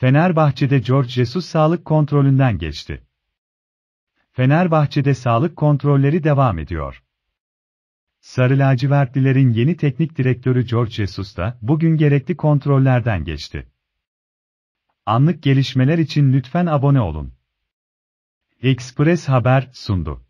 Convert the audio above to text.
Fenerbahçe'de George Jesus sağlık kontrolünden geçti. Fenerbahçe'de sağlık kontrolleri devam ediyor. Sarı lacivertlilerin yeni teknik direktörü George Jesus da bugün gerekli kontrollerden geçti. Anlık gelişmeler için lütfen abone olun. Express Haber sundu.